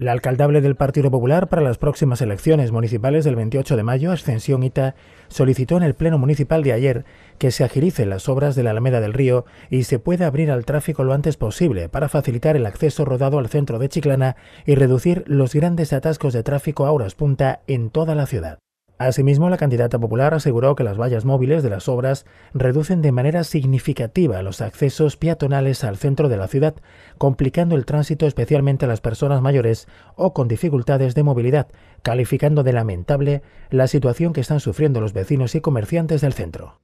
La alcaldable del Partido Popular para las próximas elecciones municipales del 28 de mayo, Ascensión Ita, solicitó en el Pleno Municipal de ayer que se agilicen las obras de la Alameda del Río y se pueda abrir al tráfico lo antes posible para facilitar el acceso rodado al centro de Chiclana y reducir los grandes atascos de tráfico a horas punta en toda la ciudad. Asimismo, la candidata popular aseguró que las vallas móviles de las obras reducen de manera significativa los accesos peatonales al centro de la ciudad, complicando el tránsito especialmente a las personas mayores o con dificultades de movilidad, calificando de lamentable la situación que están sufriendo los vecinos y comerciantes del centro.